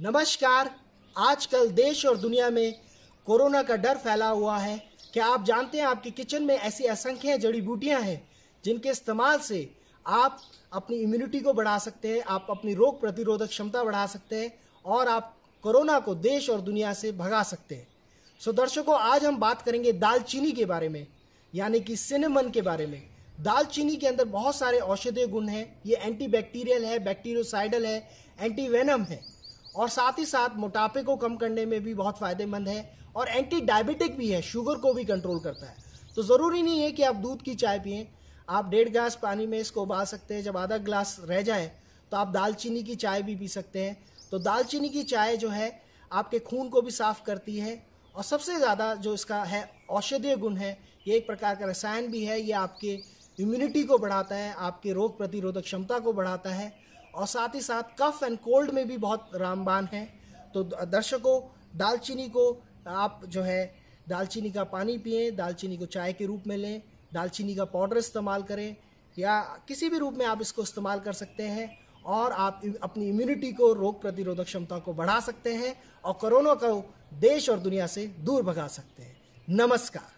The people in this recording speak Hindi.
नमस्कार आजकल देश और दुनिया में कोरोना का डर फैला हुआ है क्या आप जानते हैं आपकी किचन में ऐसी असंख्य जड़ी बूटियां हैं जिनके इस्तेमाल से आप अपनी इम्यूनिटी को बढ़ा सकते हैं आप अपनी रोग प्रतिरोधक क्षमता बढ़ा सकते हैं और आप कोरोना को देश और दुनिया से भगा सकते हैं सो दर्शकों आज हम बात करेंगे दालचीनी के बारे में यानी कि सिनेमन के बारे में दालचीनी के अंदर बहुत सारे औषधीय गुण हैं ये एंटीबैक्टीरियल है बैक्टीरियोसाइडल है एंटीवेनम है और साथ ही साथ मोटापे को कम करने में भी बहुत फायदेमंद है और एंटी डायबिटिक भी है शुगर को भी कंट्रोल करता है तो ज़रूरी नहीं है कि आप दूध की चाय पिए आप डेढ़ ग्लास पानी में इसको उबाल सकते हैं जब आधा ग्लास रह जाए तो आप दालचीनी की चाय भी पी सकते हैं तो दालचीनी की चाय जो है आपके खून को भी साफ करती है और सबसे ज़्यादा जो इसका है औषधीय गुण है ये एक प्रकार का रसायन भी है ये आपके इम्यूनिटी को बढ़ाता है आपके रोग प्रतिरोधक क्षमता को बढ़ाता है और साथ ही साथ कफ एंड कोल्ड में भी बहुत रामबान है तो दर्शकों दालचीनी को आप जो है दालचीनी का पानी पिए दालचीनी को चाय के रूप में लें दालचीनी का पाउडर इस्तेमाल करें या किसी भी रूप में आप इसको इस्तेमाल कर सकते हैं और आप अपनी इम्यूनिटी को रोग प्रतिरोधक क्षमता को बढ़ा सकते हैं और कोरोना को देश और दुनिया से दूर भगा सकते हैं नमस्कार